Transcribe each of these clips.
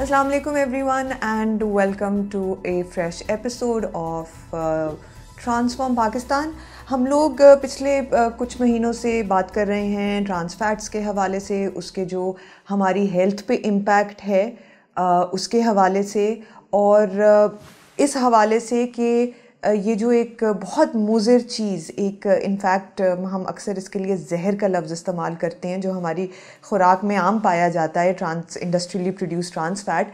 अस्सलाम वालेकुम everyone and welcome to a fresh episode of transform Pakistan हम लोग uh, पिछले uh, कुछ महीनों से बात कर रहे हैं ट्रांसफैट्स के हवाले से उसके जो हमारी हेल्थ पे इम्पैक्ट है uh, उसके हवाले से और इस हवाले से कि ये जो एक बहुत मुजिर चीज़ एक इनफैक्ट हम अक्सर इसके लिए जहर का लफ्ज़ इस्तेमाल करते हैं जो हमारी ख़ुराक में आम पाया जाता है trans industrially produce trans fat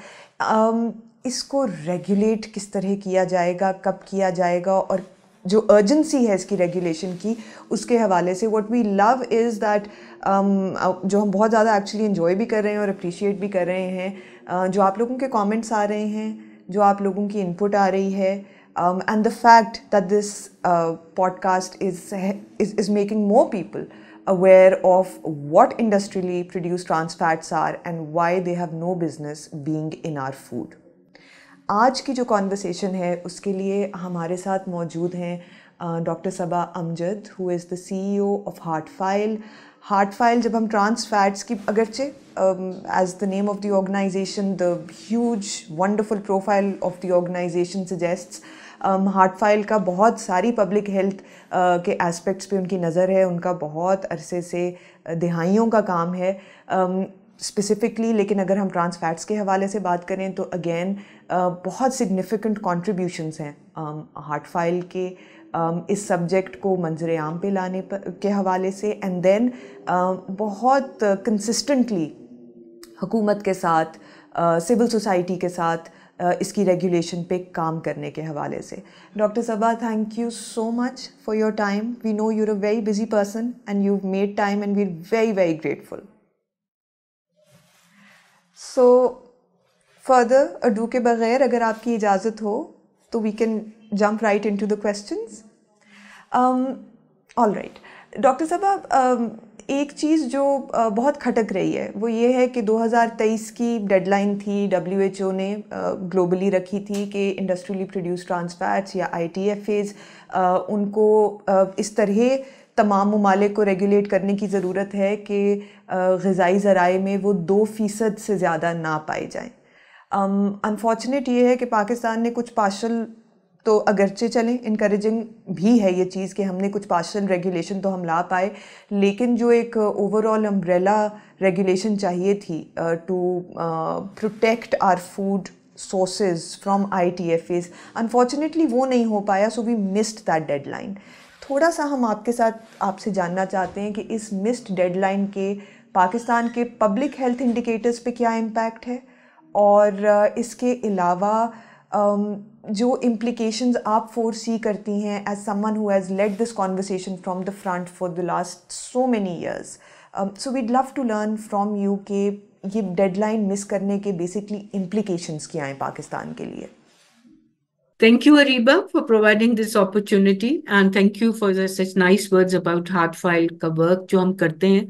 इसको रेगुलेट किस तरह किया जाएगा कब किया जाएगा और जो अर्जेंसी है इसकी रेगुलेशन की उसके हवाले से what we love is that जो हम बहुत ज़्यादा एक्चुअली इन्जॉय भी कर रहे हैं और अप्रिशिएट भी कर रहे हैं uh, जो आप लोगों के कॉमेंट्स आ रहे हैं जो आप लोगों की इनपुट आ रही है um, and the fact that this uh, podcast is, is, is making more people aware of what industrially produced trans fats are and why they have no business being in our food. आज की जो conversation है उसके लिए हमारे साथ मौजूद हैं doctor Saba Amjad who is the CEO of heart file heart file जब हम ट्रांस फैट्स की अगरचे as the name of the organisation the huge wonderful profile of the organisation suggests heart um, file का बहुत सारी पब्लिक हेल्थ uh, के aspects पे उनकी नज़र है उनका बहुत अरसे से uh, दिहाइयों का काम है स्पेसिफ़िकली um, लेकिन अगर हम ट्रांस फैट्स के हवाले से बात करें तो अगेन uh, बहुत सिग्निफिकेंट कॉन्ट्रीब्यूशनस हैं हार्ट um, फाइल के इस सब्जेक्ट को मंजर आम पे लाने पर के हवाले से एंड देन बहुत कंसिस्टेंटली हुकूमत के साथ सिविल सोसाइटी के साथ इसकी रेगुलेशन पे काम करने के हवाले से doctor Saba thank you so much for your time we know you're a very busy person and you made time and we are very very grateful so further ado के बगैर अगर आपकी इजाज़त हो तो we can jump right into the question all right doctor साहब एक चीज़ जो बहुत खटक रही है वो ये है कि 2023 की डेडलाइन थी डब्ल्यू ने ग्लोबली रखी थी कि इंडस्ट्रियली प्रोड्यूस ट्रांसफैट्स या आई टी एफ एज़ उनको इस तरह तमाम ममालिक को रेगुलेट करने की ज़रूरत है कि गज़ाई ज़राए में वो दो फ़ीसद से ज़्यादा ना पाए जाएँ अनफॉर्चुनेट um, ये है कि पाकिस्तान ने कुछ पार्शल तो अगरचे चलें इनक्रेजिंग भी है ये चीज़ कि हमने कुछ पार्शल रेगुलेशन तो हम ला पाए लेकिन जो एक ओवरऑल अम्ब्रेला रेगुलेशन चाहिए थी to protect our food sources from I T F as unfortunately वो नहीं हो पाया so we missed that deadline थोड़ा सा हम आपके साथ आपसे जानना चाहते हैं कि इस मिस्ड डेडलाइन के पाकिस्तान के पब्लिक हेल्थ इंडिकेटर्स पे क्या इम्पैक्ट है और इसके अलावा जो इम्प्लिकेशंस आप फोर सी करती हैं as someone who has led this conversation from the front for the last so many years so we'd love to learn from you के ये डेडलाइन मिस करने के बेसिकली इम्प्लीकेशन क्या हैं पाकिस्तान के लिए Thank you, Ariba, for providing this opportunity and thank you for the, such nice words about hard file का work जो हम करते हैं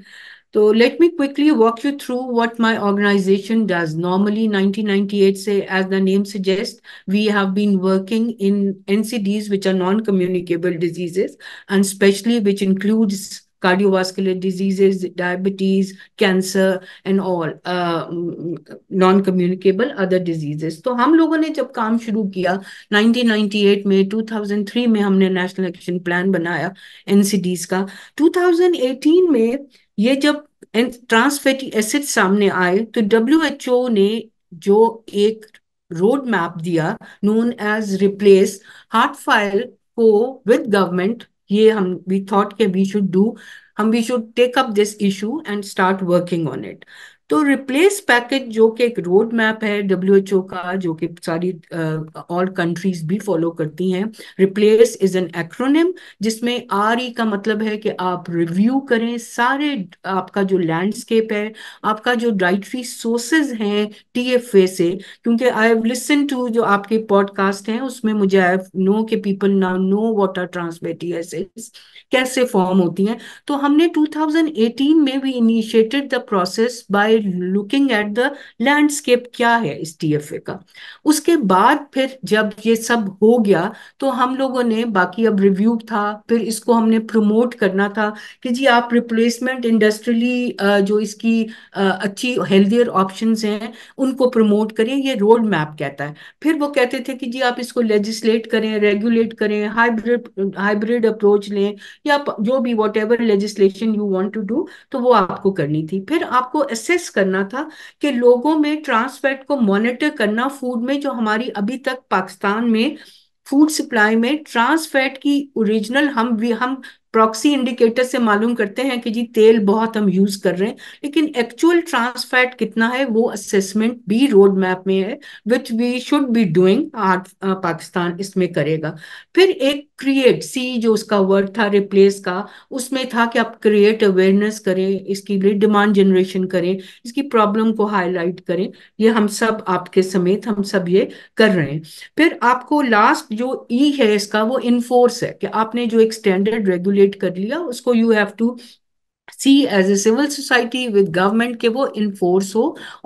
So let me quickly walk you through what my organization does. Normally, 1998, say, as the name suggests, we have been working in NCDs, which are non-communicable diseases, and especially which includes cardiovascular diseases, diabetes, cancer, and all uh, mm, non-communicable other diseases. तो हम लोगों ने जब काम शुरू किया 1998 में 2003 में हमने नेशनल एक्शन प्लान बनाया एनसीडीज का 2018 में ये जब ट्रांस एसिड सामने आए तो डब्ल्यू ने जो एक रोड मैप दिया known as replace Heartfile को विद गवर्नमेंट ये हम वी थॉट के वी शुड डू हम we should take up this issue and start working on it तो रिप्लेस पैकेज जो कि एक रोड मैप है डब्ल्यूएचओ का जो कि सारी ऑल कंट्रीज भी फॉलो करती हैं रिप्लेस इज एन एक्रोनिम जिसमें आर ई e का मतलब है कि आप रिव्यू करें सारे आपका जो लैंडस्केप है आपका जो डाइट्री सोर्सेज हैं ए से क्योंकि आई हैव लिसन टू जो आपके पॉडकास्ट हैं उसमें मुझे आई नो के people now know what are trans fatty acids कैसे फॉर्म होती हैं तो हमने 2018 में भी initiated the process by by looking at the landscape क्या है इस टीएफए का उसके बाद फिर जब ये सब हो गया तो हम लोगों ने बाकी अब रिव्यू था फिर इसको हमने प्रमोट करना था कि जी आप रिप्लेसमेंट इंडस्ट्रियली जो इसकी अच्छी हेल्दियर ऑप्शन हैं उनको प्रमोट करें ये रोड मैप कहता है फिर वो कहते थे कि जी आप इसको लेजिस्लेट करें रेगुलेट करें हाइब्रिड हाइब्रिड अप्रोच लें या जो भी whatever legislation you want to do तो वो आपको करनी थी फिर आपको असेस एसेस करना था कि लोगों में ट्रांस फैट को मॉनिटर करना फूड में जो हमारी अभी तक पाकिस्तान में फूड सप्लाई में ट्रांस फैट की ओरिजिनल हम भी हम प्रॉक्सी इंडिकेटर से मालूम करते हैं कि जी तेल बहुत हम यूज कर रहे हैं लेकिन एक्चुअल ट्रांस फैट कितना है वो असेसमेंट भी रोड मैप में है which we should be doing Pakistan इसमें करेगा फिर एक क्रिएट सी जो उसका वर्ड था रिप्लेस का उसमें था कि आप क्रिएट अवेयरनेस करें इसके लिए डिमांड जनरेशन करें इसकी प्रॉब्लम को हाईलाइट करें ये हम सब आपके समेत हम सब ये कर रहे हैं फिर आपको लास्ट जो ई e है इसका वो इन्फोर्स है कि आपने जो एक स्टैंडर्ड रेगुलेट कर लिया उसको you have to see as a civil society with government के वो इन्फोर्स हो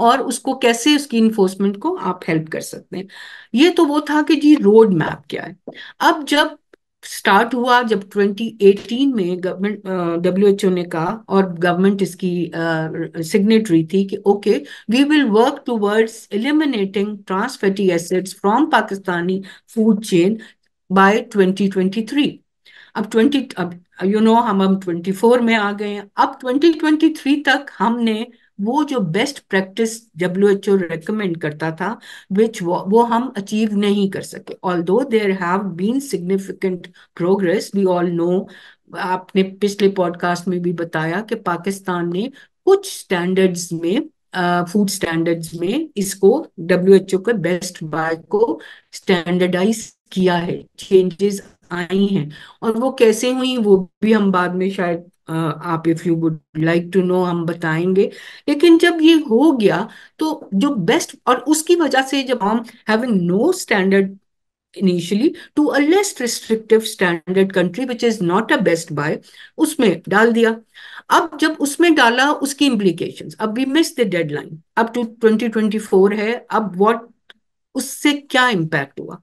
और उसको कैसे उसकी इन्फोर्समेंट को आप हेल्प कर सकते हैं ये तो वो था कि जी रोड मैप क्या है अब जब स्टार्ट हुआ जब 2018 में गवर्नमेंट डब्ल्यू एच ओ ने कहा और गवर्नमेंट इसकी सिग्नेटरी थी कि okay we will work towards eliminating trans fatty acids from Pakistani food chain by 2023 अब 20 अब यू you नो know, हम हम 24 में आ गए हैं अब 2023 तक हमने वो जो best practice W H O recommend करता था विच वो, वो हम अचीव नहीं कर सके although there have been significant progress we all know आपने पिछले पॉडकास्ट में भी बताया कि पाकिस्तान ने कुछ स्टैंडर्ड्स में फूड uh, स्टैंडर्ड्स में इसको डब्ल्यू एच ओ के बेस्ट बाय को स्टैंडर्डाइज किया है चेंजेस आई हैं और वो कैसे हुई वो भी हम बाद में शायद आप if you would like to know हम बताएंगे लेकिन जब ये हो गया तो जो बेस्ट और उसकी वजह से जब हम having no standard initially to a less restrictive standard country which is not a best buy उसमें डाल दिया अब जब उसमें डाला उसकी इम्प्लीकेशन अब वी मिस द डेडलाइन अब टू ट्वेंटी ट्वेंटी फोर है अब वॉट उससे क्या इम्पैक्ट हुआ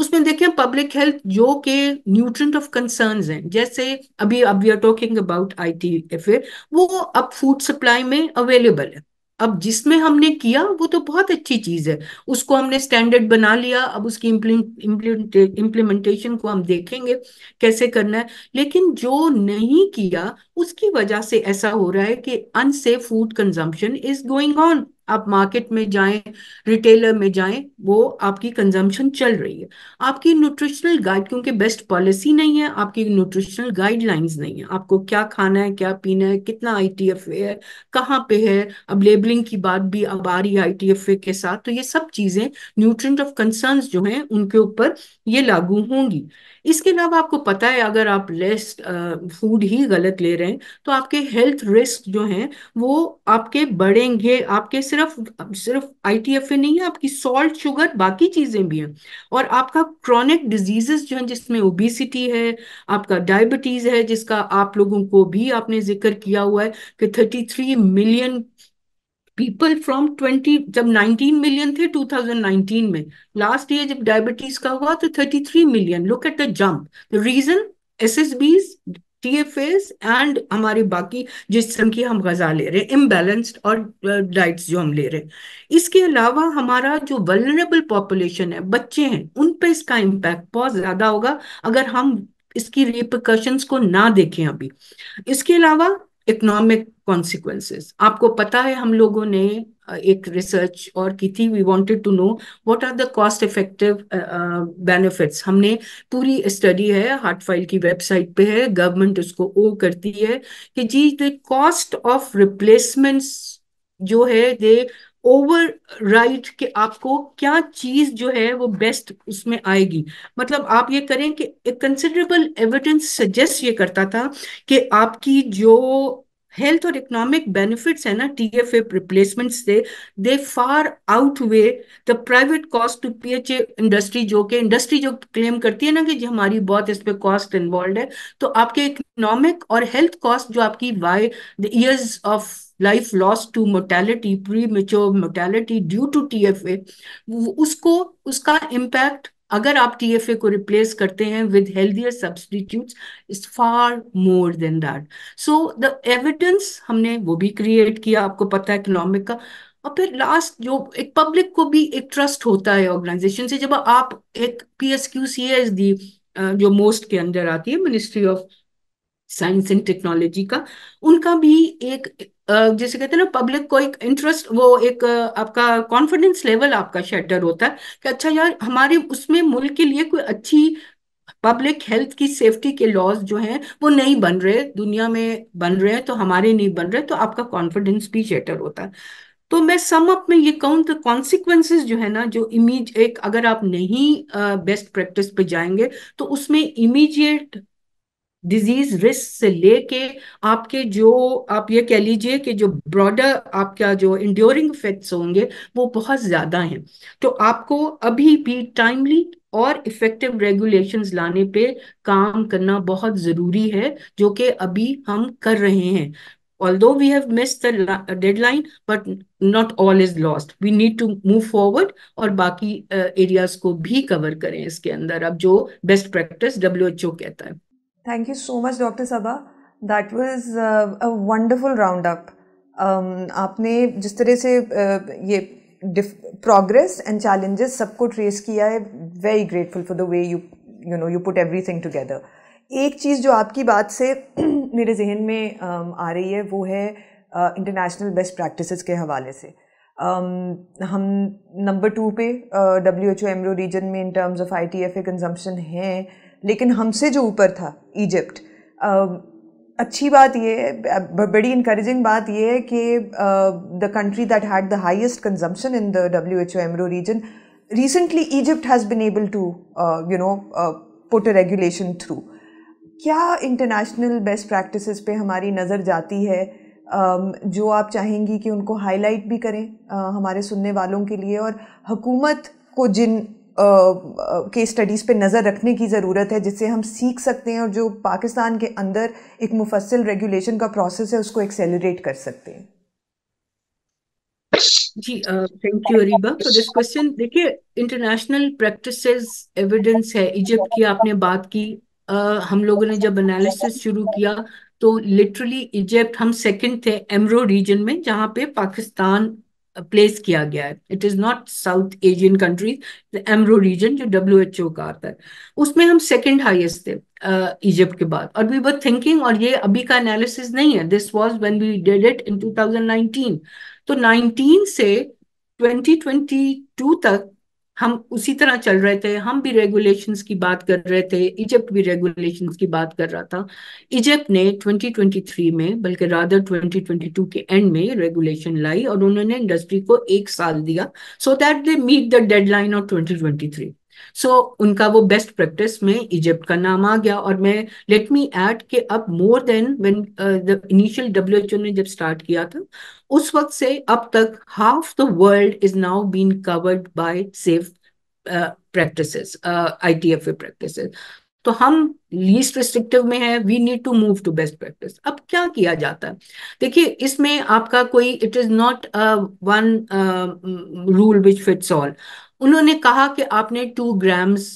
उसमें देखें पब्लिक हेल्थ जो के न्यूट्रंट ऑफ कंसर्न्स हैं जैसे अभी अब we are talking about T F वो अब फूड सप्लाई में अवेलेबल है अब जिसमें हमने किया वो तो बहुत अच्छी चीज है उसको हमने स्टैंडर्ड बना लिया अब उसकी इम्प्लीमेंटेशन को हम देखेंगे कैसे करना है लेकिन जो नहीं किया उसकी वजह से ऐसा हो रहा है कि unsafe food consumption is going on आप मार्केट में जाएं रिटेलर में जाएं वो आपकी कंजम्पशन चल रही है आपकी न्यूट्रिशनल गाइड क्योंकि बेस्ट पॉलिसी नहीं है आपकी न्यूट्रिशनल गाइडलाइंस नहीं है आपको क्या खाना है क्या पीना है कितना आईटीएफ है कहाँ पे है अब लेबलिंग की बात भी अब आ रही है आईटीएफए के साथ तो ये सब चीजें न्यूट्रंट ऑफ कंसर्न जो है उनके ऊपर ये लागू होंगी इसके अलावा आपको पता है अगर आप लेस फूड ही गलत ले रहे हैं तो आपके हेल्थ रिस्क जो हैं वो आपके बढ़ेंगे आपके सिर्फ सिर्फ सिर्फ आईटीएफए नहीं है आपकी सॉल्ट शुगर बाकी चीजें भी हैं और आपका क्रॉनिक डिजीजेस जो है जिसमें ओबिसिटी है आपका डायबिटीज है जिसका आप लोगों को भी आपने जिक्र किया हुआ है कि thirty three million people from 20 जब 19 मिलियन थे 2019 में लास्ट ईयर जब डायबिटीज का हुआ तो 33 million look at the jump the region S S Bs TFs and हमारी बाकी जिस तरह की हम गजा ले रहे हैं इम्बेलेंस्ड और डाइट्स uh, जो हम ले रहे हैं इसके अलावा हमारा जो वलनरेबल पॉपुलेशन है बच्चे हैं उन पे इसका इम्पैक्ट बहुत ज्यादा होगा अगर हम इसकी रिप्रिकॉशन को ना देखें अभी इसके अलावा इकोनॉमिक कॉन्सिक्वेंसेस आपको पता है हम लोगों ने Uh, एक रिसर्च और की थी we wanted to know what are the cost effective benefits हमने पूरी स्टडी है हार्ट फाइल की वेबसाइट पे है गवर्नमेंट उसको ओ करती है कि जी द कॉस्ट ऑफ रिप्लेसमेंट्स जो है दे ओवर राइट के आपको क्या चीज जो है वो बेस्ट उसमें आएगी मतलब आप ये करें कि कंसिडरेबल एविडेंस सजेस्ट ये करता था कि आपकी जो हेल्थ और इकोनॉमिक बेनिफिट्स है ना टी एफ ए रिप्लेसमेंट से they far outweigh the private cost to P H A industry जो के इंडस्ट्री जो क्लेम करती है ना कि हमारी बहुत इस पे कॉस्ट इन्वॉल्व है तो आपके इकोनॉमिक और हेल्थ कॉस्ट जो आपकी by the years of life loss to mortality premature mortality due to T F A उसको उसका इम्पैक्ट अगर आप टीएफए को रिप्लेस करते हैं with healthier substitute is far more than that so the evidence हमने वो भी क्रिएट किया आपको पता है इकोनॉमिक का और फिर लास्ट जो एक पब्लिक को भी एक ट्रस्ट होता है ऑर्गेनाइजेशन से जब आप एक P S Q C S दी जो मोस्ट के अंदर आती है ministry of science and technology का उनका भी एक जैसे कहते हैं ना पब्लिक को एक इंटरेस्ट वो एक आपका कॉन्फिडेंस लेवल आपका शेटर होता है कि अच्छा यार हमारे उसमें मुल्क के लिए कोई अच्छी पब्लिक हेल्थ की सेफ्टी के लॉज जो हैं वो नहीं बन रहे दुनिया में बन रहे हैं तो हमारे नहीं बन रहे तो आपका कॉन्फिडेंस भी शेटर होता है तो मैं सम अप में ये कहूँ तो कॉन्सिक्वेंसेज जो है ना जो इमीज एक अगर आप नहीं बेस्ट प्रैक्टिस पे जाएंगे तो उसमें इमीजिएट डिजीज रिस्क से लेके आपके जो आप ये कह लीजिए कि जो ब्रॉडर आपका जो इंड्योरिंग इफेक्ट्स होंगे वो बहुत ज़्यादा हैं तो आपको अभी भी टाइमली और इफेक्टिव रेगुलेशंस लाने पे काम करना बहुत ज़रूरी है जो कि अभी हम कर रहे हैं although we have missed the deadline but not all is lost we need to move forward और बाकी एरियाज uh, को भी कवर करें इसके अंदर अब जो बेस्ट प्रैक्टिस डब्ल्यू कहता है Thank you so much, Dr. Sabha. That was uh, a wonderful roundup. Um, आपने जिस तरह से uh, ये प्रोग्रेस एंड चैलेंजेस सबको ट्रेस किया है very grateful for the way you you know you put everything together एक चीज़ जो आपकी बात से मेरे जहन में um, आ रही है वो है इंटरनेशनल बेस्ट प्रैक्टिस के हवाले से um, हम नंबर टू पे W H O EMRO region में in terms of I T F A consumption हैं लेकिन हमसे जो ऊपर था इजिप्ट अच्छी बात ये है बड़ी इंकरेजिंग बात ये है कि the country that had the highest consumption in the W H O EMRO region recently Egypt has been able to you know put a regulation through uh, uh, क्या इंटरनेशनल बेस्ट प्रैक्टिस पे हमारी नज़र जाती है जो आप चाहेंगी कि उनको हाईलाइट भी करें हमारे सुनने वालों के लिए और हुकूमत को जिन के स्टडीज़ पे नज़र रखने की ज़रूरत है जिससे हम सीख सकते हैं और जो पाकिस्तान के अंदर एक मुफसल रेगुलेशन का प्रोसेस है उसको एक्सेलरेट कर सकते हैं जी thank you Areeba for this question देखिए इंटरनेशनल प्रैक्टिसेस एविडेंस है इजिप्ट की आपने बात की uh, हम लोगों ने जब एनालिसिस शुरू किया तो लिटरली इजिप्ट हम सेकंड थे एमरो रीजन में जहाँ पे पाकिस्तान प्लेस किया गया है it is not South Asian countries EMRO region जो डब्ल्यू एच ओ का आता है उसमें हम सेकेंड हाइएस्ट थे इजिप्ट uh, के बाद और वी वर थिंकिंग और ये अभी का एनालिसिस नहीं है this was when we did it in two thousand nineteen तो नाइनटीन से ट्वेंटी ट्वेंटी टू तक हम उसी तरह चल रहे थे हम भी रेगुलेशंस की बात कर रहे थे इजिप्ट भी रेगुलेशंस की बात कर रहा था इजिप्ट ने 2023 में बल्कि राधर 2022 के एंड में रेगुलेशन लाई और उन्होंने इंडस्ट्री को एक साल दिया so that they meet the deadline of 2023 so so, उनका वो बेस्ट प्रैक्टिस में इजिप्ट का नाम आ गया और मैं लेट मी ऐड कि अब more than when the initial WHO ने जब स्टार्ट किया था उस वक्त से अब तक half the world is now been covered by safe practices ITFA practices तो हम लीस्ट रिस्ट्रिक्टिव में है we need to move to best practice अब क्या किया जाता है देखिए इसमें आपका कोई it is not one rule which fits all उन्होंने कहा कि आपने two grams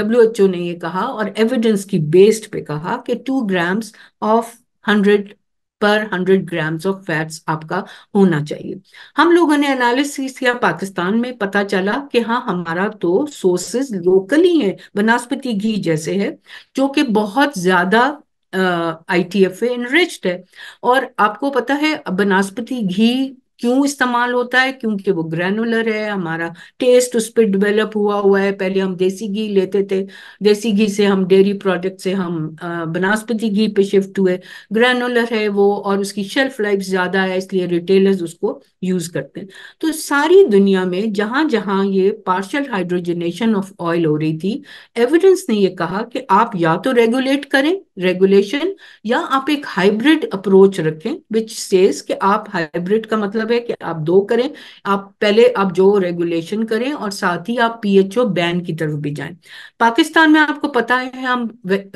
W H O ने ये कहा और एविडेंस की बेस्ड पे कहा कि two grams of hundred per hundred grams of fats आपका होना चाहिए हम लोगों ने एनालिसिस किया पाकिस्तान में पता चला कि हाँ हमारा तो सोर्सेज लोकली है बनास्पति घी जैसे है जो कि बहुत ज्यादा आई टी एफ एनरिच्ड है और आपको पता है बनस्पति घी क्यों इस्तेमाल होता है क्योंकि वो ग्रेनुलर है हमारा टेस्ट उस पर डिवेलप हुआ हुआ है पहले हम देसी घी लेते थे देसी घी से हम डेयरी प्रोडक्ट से हम बनस्पति घी पे शिफ्ट हुए ग्रेनुलर है वो और उसकी शेल्फ लाइफ ज्यादा है इसलिए रिटेलर्स उसको यूज करते हैं तो सारी दुनिया में जहां जहां ये पार्शल हाइड्रोजनेशन ऑफ ऑयल हो रही थी एविडेंस ने ये कहा कि आप या तो रेगुलेट करें रेगुलेशन या आप एक हाइब्रिड अप्रोच रखें विच सेज कि आप हाइब्रिड का मतलब है कि आप दो करें आप पहले आप जो रेगुलेशन करें और साथ ही आप पीएचओ बैन की तरफ भी जाएं पाकिस्तान में आपको पता है हम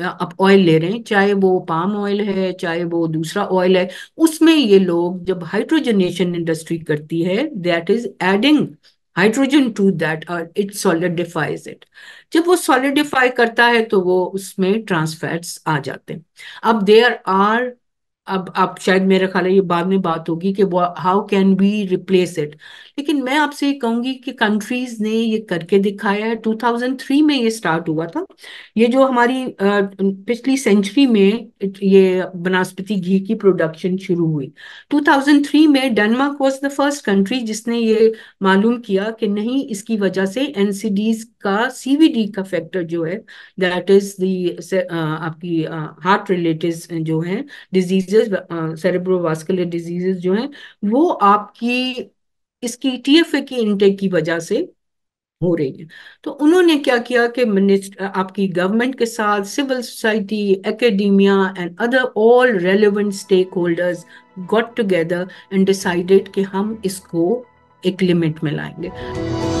आप ऑयल ले रहे हैं चाहे वो पाम ऑयल है चाहे वो दूसरा ऑयल है उसमें ये लोग जब हाइड्रोजनेशन इंडस्ट्री करती है that is adding hydrogen to that और इट सॉलिडिफाइज इट जब वो सॉलिडिफाई करता है तो वो उसमें ट्रांसफैट्स आ जाते हैं अब देयर आर अब आप शायद मेरा ख्याल है ये बाद में बात होगी कि how can we replace it लेकिन मैं आपसे ये कहूंगी कि कंट्रीज ने ये करके दिखाया है 2003 में ये स्टार्ट हुआ था ये जो हमारी पिछली सेंचुरी में ये बनस्पति घी की प्रोडक्शन शुरू हुई 2003 में Denmark was the first country जिसने ये मालूम किया कि नहीं इसकी वजह से एनसीडीज का सीवीडी का फैक्टर जो है दैट इज दी आपकी हार्ट रिलेटेड जो है डिजीज डिजीजेस सेरेब्रोवास्कुलर डिजीजेस जो हैं वो आपकी इसकी टीएफए की इनटेक की वजह से हो रही है तो उन्होंने क्या किया कि आपकी गवर्नमेंट के साथ civil society academia and other all relevant stakeholders got together and decided कि हम इसको एक लिमिट में लाएंगे